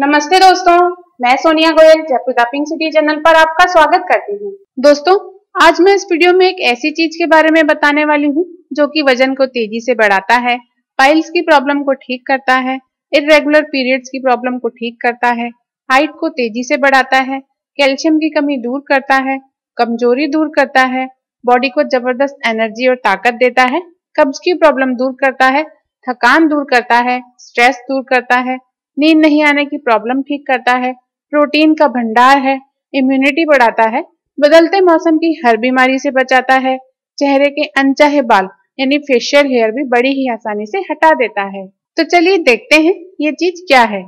नमस्ते दोस्तों मैं Sonia Goyal Jaipur the pink city channel पर आपका स्वागत करती हूँ दोस्तों आज मैं इस वीडियो में एक ऐसी चीज के बारे में बताने वाली हूँ जो कि वजन को तेजी से बढ़ाता है पाइल्स की प्रॉब्लम को ठीक करता है इरेगुलर पीरियड्स की प्रॉब्लम को ठीक करता है हाइट को तेजी से बढ़ाता है कैल्शियम की कमी दूर करता है कमजोरी दूर करता है बॉडी को जबरदस्त एनर्जी और ताकत देता है कब्ज की प्रॉब्लम दूर करता है थकान दूर करता है स्ट्रेस दूर करता है नींद नहीं आने की प्रॉब्लम ठीक करता है प्रोटीन का भंडार है इम्यूनिटी बढ़ाता है बदलते मौसम की हर बीमारी से बचाता है चेहरे के अनचाहे बाल यानी फेशियल हेयर भी बड़ी ही आसानी से हटा देता है तो चलिए देखते हैं ये चीज क्या है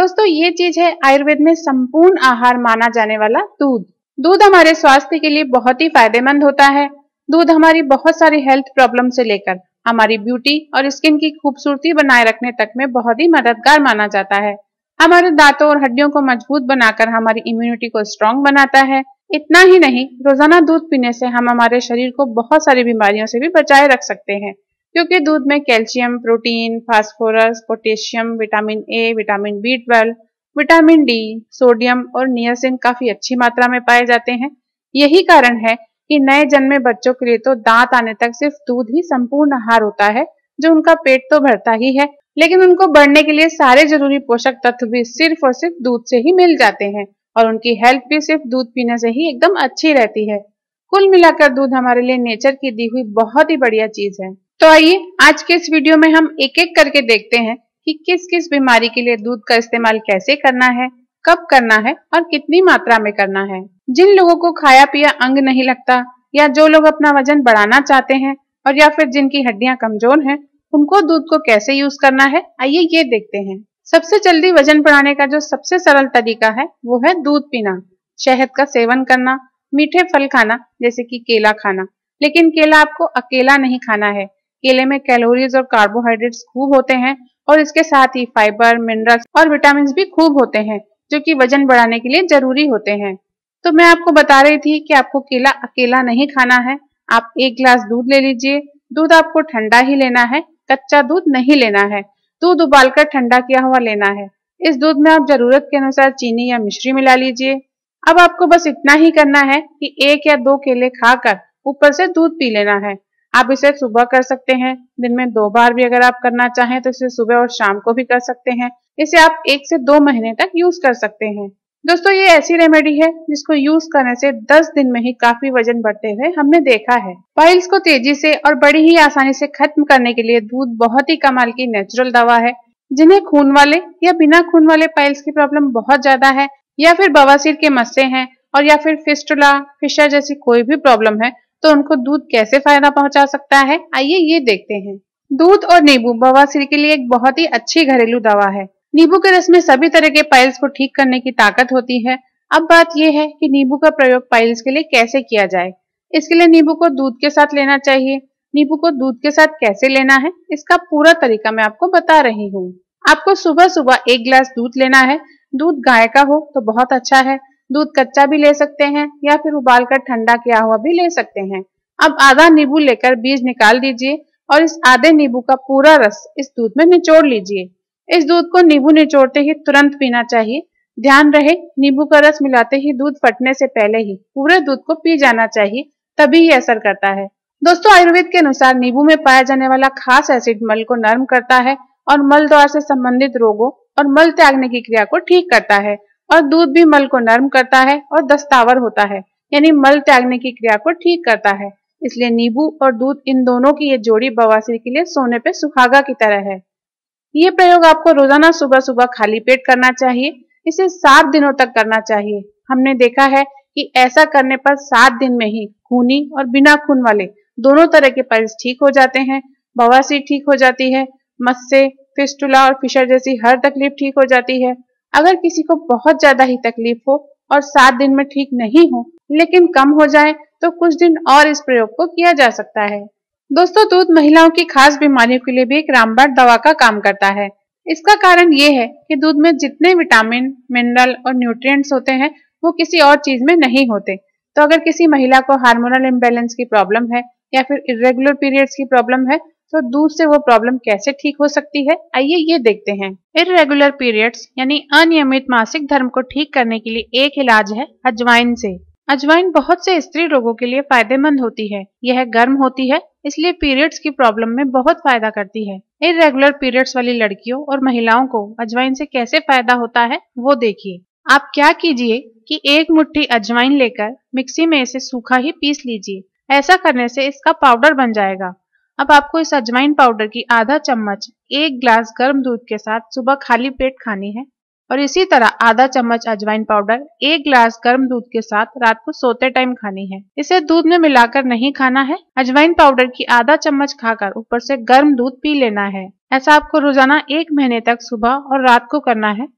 दोस्तों ये चीज है आयुर्वेद में संपूर्ण आहार माना जाने वाला दूध दूध हमारे स्वास्थ्य के लिए बहुत ही फायदेमंद होता है दूध हमारी बहुत सारी हेल्थ प्रॉब्लम से लेकर हमारी ब्यूटी और स्किन की खूबसूरती बनाए रखने तक में बहुत ही मददगार माना जाता है हमारे दांतों और हड्डियों को मजबूत बनाकर हमारी इम्यूनिटी को स्ट्रॉन्ग बनाता है इतना ही नहीं रोजाना दूध पीने से हम हमारे शरीर को बहुत सारी बीमारियों से भी बचाए रख सकते हैं क्योंकि दूध में calcium protein phosphorus potassium vitamin A vitamin B twelve vitamin D sodium और नियोसिन काफी अच्छी मात्रा में पाए जाते हैं यही कारण है कि नए जन्मे बच्चों के लिए तो दांत आने तक सिर्फ दूध ही संपूर्ण आहार होता है जो उनका पेट तो भरता ही है लेकिन उनको बढ़ने के लिए सारे जरूरी पोषक तत्व भी सिर्फ और सिर्फ दूध से ही मिल जाते हैं और उनकी हेल्थ भी सिर्फ दूध पीने से ही एकदम अच्छी रहती है कुल मिलाकर दूध हमारे लिए नेचर की दी हुई बहुत ही बढ़िया चीज है तो आइए आज के इस वीडियो में हम एक एक करके देखते हैं कि किस किस बीमारी के लिए दूध का इस्तेमाल कैसे करना है कब करना है और कितनी मात्रा में करना है जिन लोगों को खाया पिया अंग नहीं लगता या जो लोग अपना वजन बढ़ाना चाहते हैं और या फिर जिनकी हड्डियां कमजोर हैं उनको दूध को कैसे यूज करना है आइए ये देखते हैं सबसे जल्दी वजन बढ़ाने का जो सबसे सरल तरीका है वो है दूध पीना शहद का सेवन करना मीठे फल खाना जैसे की केला खाना लेकिन केला आपको अकेला नहीं खाना है केले में कैलोरीज और कार्बोहाइड्रेट्स खूब होते हैं और इसके साथ ही फाइबर मिनरल्स और विटामिन भी खूब होते हैं जो कि वजन बढ़ाने के लिए जरूरी होते हैं तो मैं आपको बता रही थी कि आपको केला अकेला नहीं खाना है आप एक गिलास दूध ले लीजिए दूध आपको ठंडा ही लेना है कच्चा दूध नहीं लेना है दूध उबालकर ठंडा किया हुआ लेना है इस दूध में आप जरूरत के अनुसार चीनी या मिश्री मिला लीजिए अब आपको बस इतना ही करना है कि एक या दो केले खाकर ऊपर से दूध पी लेना है आप इसे सुबह कर सकते हैं दिन में दो बार भी अगर आप करना चाहें तो इसे सुबह और शाम को भी कर सकते हैं इसे आप एक से दो महीने तक यूज कर सकते हैं दोस्तों ये ऐसी रेमेडी है जिसको यूज करने से 10 दिन में ही काफी वजन बढ़ते हुए हमने देखा है पाइल्स को तेजी से और बड़ी ही आसानी से खत्म करने के लिए दूध बहुत ही कमाल की नेचुरल दवा है जिन्हें खून वाले या बिना खून वाले पाइल्स की प्रॉब्लम बहुत ज्यादा है या फिर बवासीर के मस्से हैं और या फिर फिस्टुला फिशर जैसी कोई भी प्रॉब्लम है तो उनको दूध कैसे फायदा पहुंचा सकता है आइए ये देखते हैं दूध और नींबू बवासीर के लिए एक बहुत ही अच्छी घरेलू दवा है नींबू के रस में सभी तरह के पाइल्स को ठीक करने की ताकत होती है अब बात यह है कि नींबू का प्रयोग पाइल्स के लिए कैसे किया जाए इसके लिए नींबू को दूध के साथ लेना चाहिए नींबू को दूध के साथ कैसे लेना है इसका पूरा तरीका मैं आपको बता रही हूँ आपको सुबह सुबह एक गिलास दूध लेना है दूध गाय का हो तो बहुत अच्छा है दूध कच्चा भी ले सकते हैं या फिर उबाल कर ठंडा किया हुआ भी ले सकते हैं अब आधा नींबू लेकर बीज निकाल दीजिए और इस आधे नींबू का पूरा रस इस दूध में निचोड़ लीजिए इस दूध को नींबू निचोड़ते ही तुरंत पीना चाहिए ध्यान रहे नींबू का रस मिलाते ही दूध फटने से पहले ही पूरे दूध को पी जाना चाहिए तभी ही असर करता है दोस्तों आयुर्वेद के अनुसार नींबू में पाया जाने वाला खास एसिड मल को नर्म करता है और मल द्वार से संबंधित रोगों और मल त्यागने की क्रिया को ठीक करता है और दूध भी मल को नर्म करता है और दस्तावर होता है यानी मल त्यागने की क्रिया को ठीक करता है इसलिए नींबू और दूध इन दोनों की ये जोड़ी बवासीर के लिए सोने पे सुहागा की तरह है ये प्रयोग आपको रोजाना सुबह सुबह खाली पेट करना चाहिए इसे सात दिनों तक करना चाहिए हमने देखा है कि ऐसा करने पर सात दिन में ही खूनी और बिना खून वाले दोनों तरह के पल्स ठीक हो जाते हैं बवासीर ठीक हो जाती है मस्से फिस्टुला और फिशर जैसी हर तकलीफ ठीक हो जाती है अगर किसी को बहुत ज्यादा ही तकलीफ हो और सात दिन में ठीक नहीं हो लेकिन कम हो जाए तो कुछ दिन और इस प्रयोग को किया जा सकता है दोस्तों दूध महिलाओं की खास बीमारियों के लिए भी एक रामबाण दवा का काम करता है इसका कारण ये है कि दूध में जितने विटामिन मिनरल और न्यूट्रिएंट्स होते हैं वो किसी और चीज में नहीं होते तो अगर किसी महिला को हार्मोनल इम्बेलेंस की प्रॉब्लम है या फिर इरेगुलर पीरियड्स की प्रॉब्लम है तो दूध से वो प्रॉब्लम कैसे ठीक हो सकती है आइए ये देखते हैं इरेगुलर पीरियड्स यानी अनियमित मासिक धर्म को ठीक करने के लिए एक इलाज है अजवाइन से अजवाइन बहुत से स्त्री रोगों के लिए फायदेमंद होती है यह गर्म होती है इसलिए पीरियड्स की प्रॉब्लम में बहुत फायदा करती है इरेगुलर पीरियड्स वाली लड़कियों और महिलाओं को अजवाइन से कैसे फायदा होता है वो देखिए आप क्या कीजिए कि एक मुट्ठी अजवाइन लेकर मिक्सी में इसे सूखा ही पीस लीजिए ऐसा करने से इसका पाउडर बन जाएगा अब आपको इस अजवाइन पाउडर की आधा चम्मच एक ग्लास गर्म दूध के साथ सुबह खाली पेट खानी है और इसी तरह आधा चम्मच अजवाइन पाउडर एक ग्लास गर्म दूध के साथ रात को सोते टाइम खानी है इसे दूध में मिलाकर नहीं खाना है अजवाइन पाउडर की आधा चम्मच खाकर ऊपर से गर्म दूध पी लेना है ऐसा आपको रोजाना एक महीने तक सुबह और रात को करना है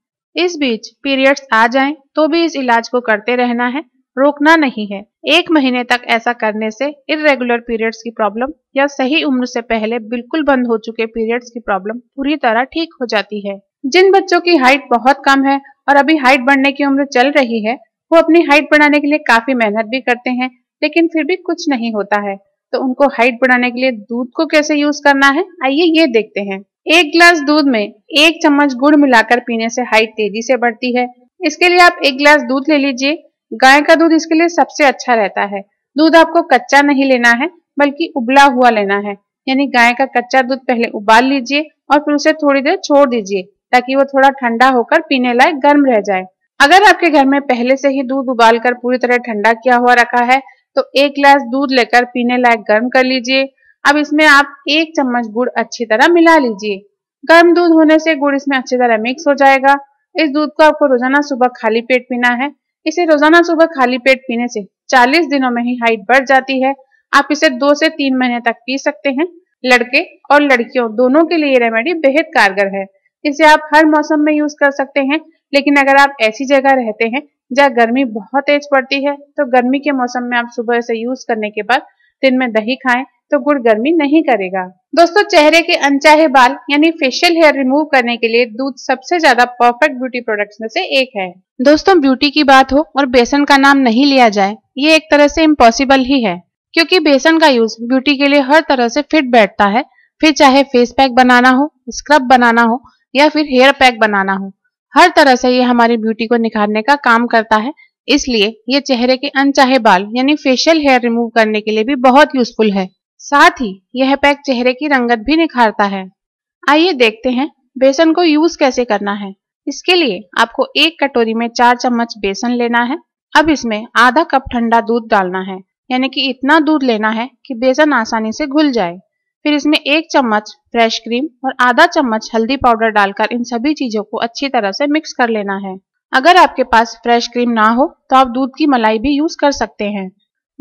इस बीच पीरियड्स आ जाएं तो भी इस इलाज को करते रहना है रोकना नहीं है एक महीने तक ऐसा करने से इरेगुलर पीरियड्स की प्रॉब्लम या सही उम्र से पहले बिल्कुल बंद हो चुके पीरियड्स की प्रॉब्लम पूरी तरह ठीक हो जाती है जिन बच्चों की हाइट बहुत कम है और अभी हाइट बढ़ने की उम्र चल रही है वो अपनी हाइट बढ़ाने के लिए काफी मेहनत भी करते हैं लेकिन फिर भी कुछ नहीं होता है तो उनको हाइट बढ़ाने के लिए दूध को कैसे यूज करना है आइए ये देखते हैं एक ग्लास दूध में एक चम्मच गुड़ मिलाकर पीने से हाइट तेजी से बढ़ती है इसके लिए आप एक ग्लास दूध ले लीजिए गाय का दूध इसके लिए सबसे अच्छा रहता है दूध आपको कच्चा नहीं लेना है बल्कि उबला हुआ लेना है यानी गाय का कच्चा दूध पहले उबाल लीजिए और फिर उसे थोड़ी देर छोड़ दीजिए ताकि वो थोड़ा ठंडा होकर पीने लायक गर्म रह जाए अगर आपके घर में पहले से ही दूध उबाल कर पूरी तरह ठंडा किया हुआ रखा है तो एक गिलास दूध लेकर पीने लायक गर्म कर लीजिए अब इसमें आप एक चम्मच गुड़ अच्छी तरह मिला लीजिए गर्म दूध होने से गुड़ इसमें अच्छी तरह मिक्स हो जाएगा इस दूध को आपको रोजाना सुबह खाली पेट पीना है इसे रोजाना सुबह खाली पेट पीने से 40 दिनों में ही हाइट बढ़ जाती है आप इसे दो से तीन महीने तक पी सकते हैं लड़के और लड़कियों दोनों के लिए रेमेडी बेहद कारगर है इसे आप हर मौसम में यूज कर सकते हैं लेकिन अगर आप ऐसी जगह रहते हैं जहाँ गर्मी बहुत तेज पड़ती है तो गर्मी के मौसम में आप सुबह इसे यूज करने के बाद दिन में दही खाएं तो गुड़ गर्मी नहीं करेगा दोस्तों चेहरे के अनचाहे बाल यानी फेशियल हेयर रिमूव करने के लिए दूध सबसे ज्यादा परफेक्ट ब्यूटी प्रोडक्ट्स में से एक है दोस्तों ब्यूटी की बात हो और बेसन का नाम नहीं लिया जाए ये एक तरह से इम्पॉसिबल ही है क्योंकि बेसन का यूज ब्यूटी के लिए हर तरह से फिट बैठता है फिर चाहे फेस पैक बनाना हो स्क्रब बनाना हो या फिर हेयर पैक बनाना हो हर तरह से ये हमारी ब्यूटी को निखारने का काम करता है इसलिए ये चेहरे के अनचाहे बाल यानी फेशियल हेयर रिमूव करने के लिए भी बहुत यूजफुल है साथ ही यह पैक चेहरे की रंगत भी निखारता है आइए देखते हैं बेसन को यूज कैसे करना है इसके लिए आपको एक कटोरी में चार चम्मच बेसन लेना है अब इसमें आधा कप ठंडा दूध डालना है यानी कि इतना दूध लेना है कि बेसन आसानी से घुल जाए फिर इसमें एक चम्मच फ्रेश क्रीम और आधा चम्मच हल्दी पाउडर डालकर इन सभी चीजों को अच्छी तरह से मिक्स कर लेना है अगर आपके पास फ्रेश क्रीम ना हो तो आप दूध की मलाई भी यूज कर सकते हैं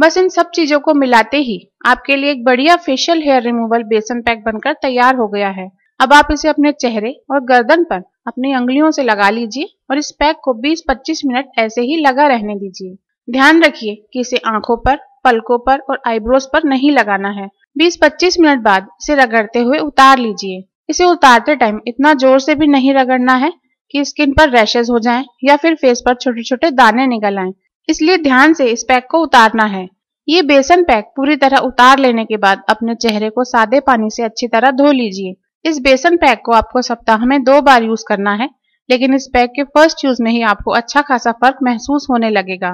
बस इन सब चीजों को मिलाते ही आपके लिए एक बढ़िया फेशियल हेयर रिमूवल बेसन पैक बनकर तैयार हो गया है अब आप इसे अपने चेहरे और गर्दन पर अपनी अंगुलियों से लगा लीजिए और इस पैक को 20-25 मिनट ऐसे ही लगा रहने दीजिए ध्यान रखिए कि इसे आंखों पर पलकों पर और आईब्रोज पर नहीं लगाना है 20-25 मिनट बाद इसे रगड़ते हुए उतार लीजिए इसे उतारते टाइम इतना जोर से भी नहीं रगड़ना है कि स्किन पर रैशेज हो जाएं या फिर फेस पर छोटे छोटे दाने निकल आए इसलिए ध्यान से इस पैक को उतारना है ये बेसन पैक पूरी तरह उतार लेने के बाद अपने चेहरे को सादे पानी से अच्छी तरह धो लीजिए इस बेसन पैक को आपको सप्ताह में दो बार यूज करना है लेकिन इस पैक के फर्स्ट यूज में ही आपको अच्छा खासा फर्क महसूस होने लगेगा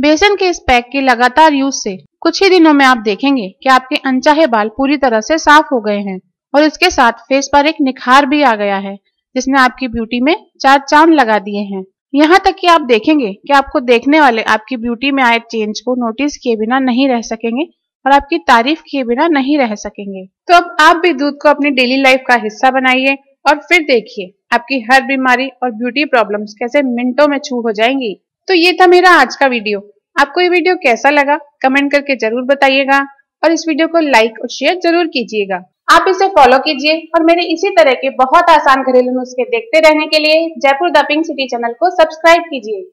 बेसन के इस पैक के लगातार यूज से कुछ ही दिनों में आप देखेंगे कि आपके अनचाहे बाल पूरी तरह से साफ हो गए हैं और इसके साथ फेस पर एक निखार भी आ गया है जिसने आपकी ब्यूटी में चार चांद लगा दिए हैं यहाँ तक कि आप देखेंगे कि आपको देखने वाले आपकी ब्यूटी में आए चेंज को नोटिस किए बिना नहीं रह सकेंगे और आपकी तारीफ किए बिना नहीं रह सकेंगे तो अब आप भी दूध को अपनी डेली लाइफ का हिस्सा बनाइए और फिर देखिए आपकी हर बीमारी और ब्यूटी प्रॉब्लम्स कैसे मिनटों में छू हो जाएंगी तो ये था मेरा आज का वीडियो आपको ये वीडियो कैसा लगा कमेंट करके जरूर बताइएगा और इस वीडियो को लाइक और शेयर जरूर कीजिएगा आप इसे फॉलो कीजिए और मेरे इसी तरह के बहुत आसान घरेलू नुस्खे देखते रहने के लिए Jaipur the pink city channel को सब्सक्राइब कीजिए